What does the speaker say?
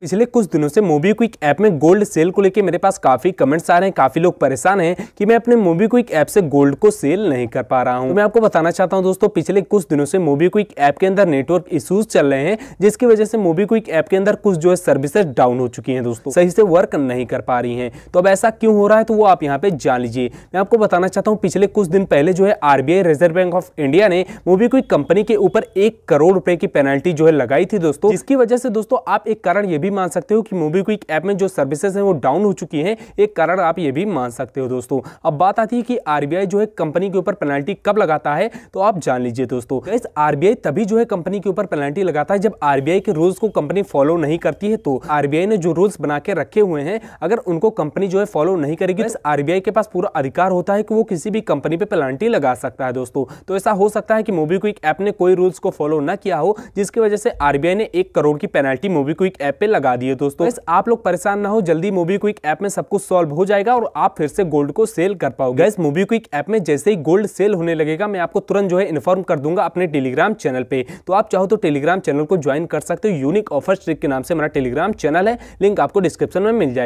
पिछले कुछ दिनों से मोबी क्विक ऐप में गोल्ड सेल को लेकर मेरे पास काफ़ी कमेंट्स आ रहे हैं काफ़ी लोग परेशान हैं कि मैं अपने मोबी क्विक ऐप से गोल्ड को सेल नहीं कर पा रहा हूं तो मैं आपको बताना चाहता हूं दोस्तों पिछले कुछ दिनों से मोबी क्विक ऐप के अंदर नेटवर्क इश्यूज चल रहे हैं जिसकी वजह से मोबी क्विक ऐप के अंदर कुछ जो है सर्विसेस डाउन हो चुकी है दोस्तों सही से वर्क नहीं कर पा रही है तो अब ऐसा क्यों हो रहा है तो वो आप यहाँ पे जान लीजिए मैं आपको बताना चाहता हूँ पिछले कुछ दिन पहले जो है RBI Reserve Bank of India ने मोबीक्विक कंपनी के ऊपर एक करोड़ रुपए की पेनल्टी जो है लगाई थी दोस्तों इसकी वजह से दोस्तों आप एक कारण ये भी मान सकते हो कि मोबी क्विक ऐप में जो सर्विसेज हैं वो डाउन हो चुकी हैं एक कारण आप ये भी मान सकते हो दोस्तों अब बात आती है कि आर जो है कंपनी के ऊपर पेनल्टी कब लगाता है तो आप जान लीजिए दोस्तों इस आरबीआई तभी जो है कंपनी के ऊपर पेनल्टी लगाता है जब आर के रूल्स को कंपनी फॉलो नहीं करती है तो आर ने जो रूल्स बना के रखे हुए हैं अगर उनको कंपनी जो है फॉलो नहीं करेगी तो आरबीआई के पास पूरा अधिकार होता है कि वो किसी भी कंपनी पर पेनल्टी लगा सकता है दोस्तों तो ऐसा हो सकता है कि मोबीक्विक ऐप ने कोई रूल्स को फॉलो ना किया हो जिसकी वजह से आरबीआई ने एक करोड़ की पेनल्टी मोबीक्विक ऐप पे लगा दिए दोस्तों तो आप लोग परेशान ना हो जल्दी मोबी क्विक ऐप में सब कुछ सॉल्व हो जाएगा और आप फिर से गोल्ड को सेल कर पाओगे गैस मोबी क्विक ऐप में जैसे ही गोल्ड सेल होने लगेगा मैं आपको तुरंत जो है इन्फॉर्म कर दूंगा अपने टेलीग्राम चैनल पे तो आप चाहो तो टेलीग्राम चैनल को ज्वाइन कर सकते हो यूनिक ऑफर ट्रिक के नाम से हमारा टेलीग्राम चैनल है लिंक आपको डिस्क्रिप्शन में मिल जाएगा